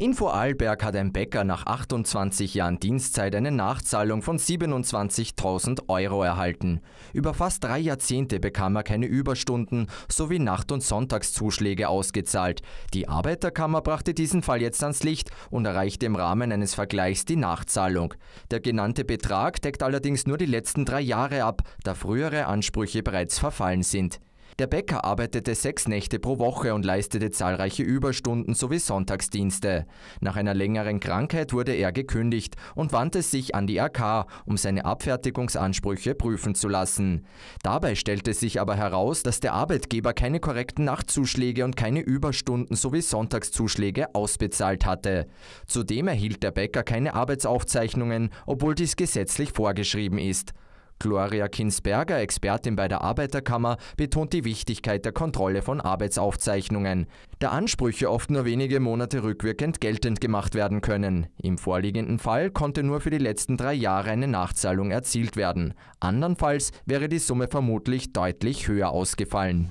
In Vorarlberg hat ein Bäcker nach 28 Jahren Dienstzeit eine Nachzahlung von 27.000 Euro erhalten. Über fast drei Jahrzehnte bekam er keine Überstunden sowie Nacht- und Sonntagszuschläge ausgezahlt. Die Arbeiterkammer brachte diesen Fall jetzt ans Licht und erreichte im Rahmen eines Vergleichs die Nachzahlung. Der genannte Betrag deckt allerdings nur die letzten drei Jahre ab, da frühere Ansprüche bereits verfallen sind. Der Bäcker arbeitete sechs Nächte pro Woche und leistete zahlreiche Überstunden sowie Sonntagsdienste. Nach einer längeren Krankheit wurde er gekündigt und wandte sich an die AK, um seine Abfertigungsansprüche prüfen zu lassen. Dabei stellte sich aber heraus, dass der Arbeitgeber keine korrekten Nachtzuschläge und keine Überstunden sowie Sonntagszuschläge ausbezahlt hatte. Zudem erhielt der Bäcker keine Arbeitsaufzeichnungen, obwohl dies gesetzlich vorgeschrieben ist. Gloria Kinsberger, Expertin bei der Arbeiterkammer, betont die Wichtigkeit der Kontrolle von Arbeitsaufzeichnungen, da Ansprüche oft nur wenige Monate rückwirkend geltend gemacht werden können. Im vorliegenden Fall konnte nur für die letzten drei Jahre eine Nachzahlung erzielt werden. Andernfalls wäre die Summe vermutlich deutlich höher ausgefallen.